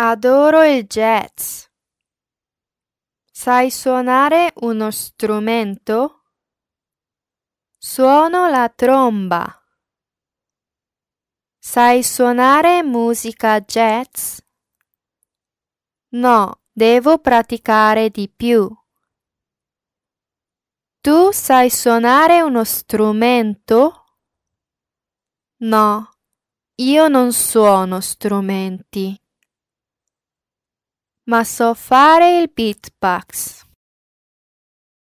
Adoro il jazz. Sai suonare uno strumento? Suono la tromba. Sai suonare musica jazz? No, devo praticare di più. Tu sai suonare uno strumento? No, io non suono strumenti ma so fare il beatbox.